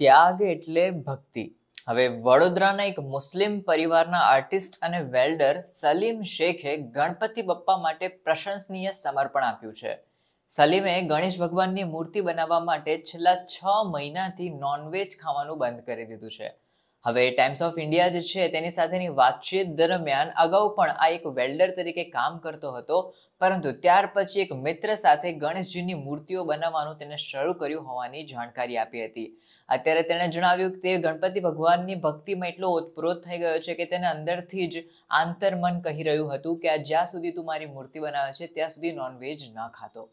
ત્યાગ એટલે ભક્તિ હવે વડોદરાના એક મુસ્લિમ પરિવારના આર્ટિસ્ટ અને વેલ્ડર સલીમ શેખે ગણપતિ બપ્પા માટે પ્રશંસનીય સમર્પણ આપ્યું છે સલીમે ગણેશ ભગવાનની મૂર્તિ બનાવવા માટે છેલ્લા છ મહિનાથી નોનવેજ ખાવાનું બંધ કરી દીધું છે હવે ટાઈમ્સ ઓફ ઇન્ડિયા જે છે તેની સાથેની વાતચીત દરમિયાન અગાઉ પણ આ એક વેલ્ડર તરીકે કામ કરતો હતો પરંતુ ત્યાર પછી એક મિત્ર સાથે ગણેશજીની મૂર્તિઓ બનાવવાનું તેને શરૂ કર્યું હોવાની જાણકારી આપી હતી અત્યારે તેણે જણાવ્યું કે તે ગણપતિ ભગવાનની ભક્તિમાં એટલો ઓતપ્રોત થઈ ગયો છે કે તેને અંદરથી જ આંતરમન કહી રહ્યું હતું કે આ જ્યાં સુધી તું મારી મૂર્તિ બનાવે છે ત્યાં સુધી નોનવેજ ન ખાતો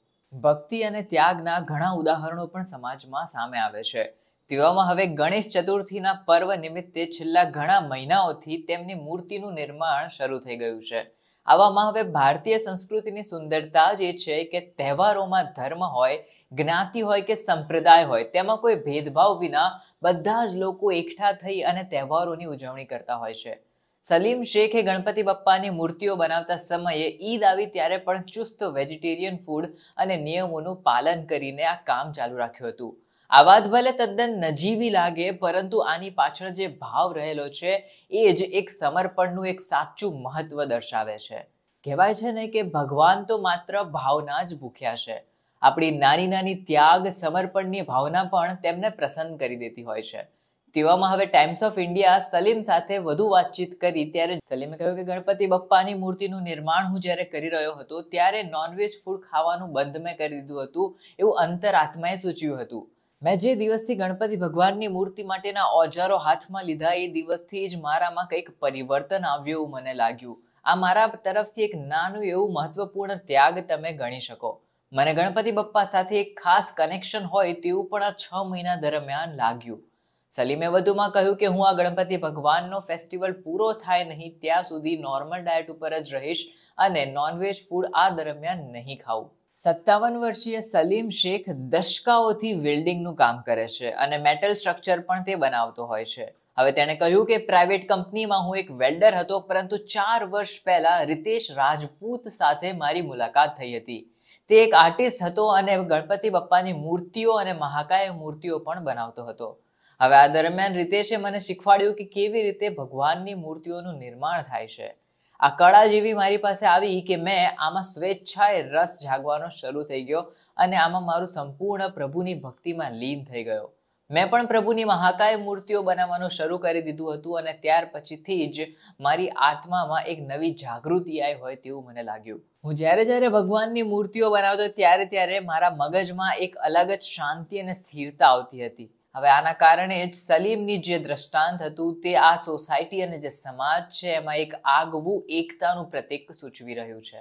ભક્તિ અને ત્યાગના ઘણા ઉદાહરણો પણ સમાજમાં સામે આવે છે તેવામાં હવે ગણેશ ચતુર્થીના પર્વ નિમિત્તે છેલ્લા ઘણા મહિનાઓથી તેમની મૂર્તિનું નિર્માણ શરૂ થઈ ગયું છે આવામાં હવે ભારતીય સંસ્કૃતિની સુંદરતા જ એ છે કે તહેવારોમાં ધર્મ હોય જ્ઞાતિ હોય કે સંપ્રદાય હોય તેમાં કોઈ ભેદભાવ વિના બધા જ લોકો એકઠા થઈ અને તહેવારોની ઉજવણી કરતા હોય છે સલીમ શેખે ગણપતિ બપ્પાની મૂર્તિઓ બનાવતા સમયે ઈદ આવી ત્યારે પણ ચુસ્ત વેજીટેરિયન ફૂડ અને નિયમોનું પાલન કરીને આ કામ ચાલુ રાખ્યું હતું આ વાત ભલે તદ્દન નજીવી લાગે પરંતુ આની પાછળ જે ભાવ રહેલો છે એ જ એક સમર્પણનું એક સાચું મહત્વ દર્શાવે છે કહેવાય છે ને કે ભગવાન તો માત્ર ભાવના જ ભૂખ્યા છે આપણી નાની નાની ત્યાગ સમર્પણની ભાવના પણ તેમને પ્રસન્ન કરી દેતી હોય છે તેવામાં હવે ટાઈમ્સ ઓફ ઇન્ડિયા સલીમ સાથે વધુ વાતચીત કરી ત્યારે સલીમે કહ્યું કે ગણપતિ બપ્પાની મૂર્તિનું નિર્માણ હું જ્યારે કરી રહ્યો હતો ત્યારે નોનવેજ ફૂડ ખાવાનું બંધ મેં કરી દીધું હતું એવું અંતર આત્માએ સૂચવ્યું હતું મેં જે દિવસથી ગણપતિ ભગવાનની મૂર્તિ માટેના ઓજારો હાથમાં લીધા એ દિવસથી જ મારામાં કંઈક પરિવર્તન આવ્યું એવું મને લાગ્યું આ મારા તરફથી એક નાનું એવું મહત્વપૂર્ણ ત્યાગ તમે ગણી શકો મને ગણપતિ બપ્પા સાથે એક ખાસ કનેક્શન હોય તેવું પણ આ છ મહિના દરમિયાન લાગ્યું સલીમે વધુમાં કહ્યું કે હું આ ગણપતિ ભગવાનનો ફેસ્ટિવલ પૂરો થાય નહીં ત્યાં સુધી નોર્મલ ડાયટ ઉપર જ રહીશ અને નોનવેજ ફૂડ આ દરમિયાન નહીં ખાઉં સત્તાવન વર્ષીય સલીમ શેખ દશકાઓથી વેલ્ડિંગનું કામ કરે છે અને મેટલ સ્ટ્રક્ચર પણ તે બનાવતો હોય છે હવે તેણે કહ્યું કે પ્રાઇવેટ કંપનીમાં હું એક વેલ્ડર હતો પરંતુ ચાર વર્ષ પહેલા રિતેશ રાજપૂત સાથે મારી મુલાકાત થઈ હતી તે એક આર્ટિસ્ટ હતો અને ગણપતિ બપ્પાની મૂર્તિઓ અને મહાકાય મૂર્તિઓ પણ બનાવતો હતો હવે આ દરમિયાન રિતેશે મને શીખવાડ્યું કે કેવી રીતે ભગવાનની મૂર્તિઓનું નિર્માણ થાય છે આ કળા જેવી મારી પાસે આવી કે મેં આમાં સ્વેચ્છાએ રસ જાગવાનો શરૂ થઈ ગયો અને આમાં મારું સંપૂર્ણ પ્રભુની ભક્તિમાં લીન થઈ ગયો મેં પણ પ્રભુની મહાકાય મૂર્તિઓ બનાવવાનું શરૂ કરી દીધું હતું અને ત્યાર પછીથી જ મારી આત્મામાં એક નવી જાગૃતિ આવી હોય તેવું મને લાગ્યું હું જ્યારે જ્યારે ભગવાનની મૂર્તિઓ બનાવતો ત્યારે ત્યારે મારા મગજમાં એક અલગ જ શાંતિ અને સ્થિરતા આવતી હતી હવે આના કારણે જ સલીમની જે દ્રષ્ટાંત હતું તે આ સોસાયટી અને જે સમાજ છે એમાં એક આગવું એકતાનું પ્રતીક સૂચવી રહ્યું છે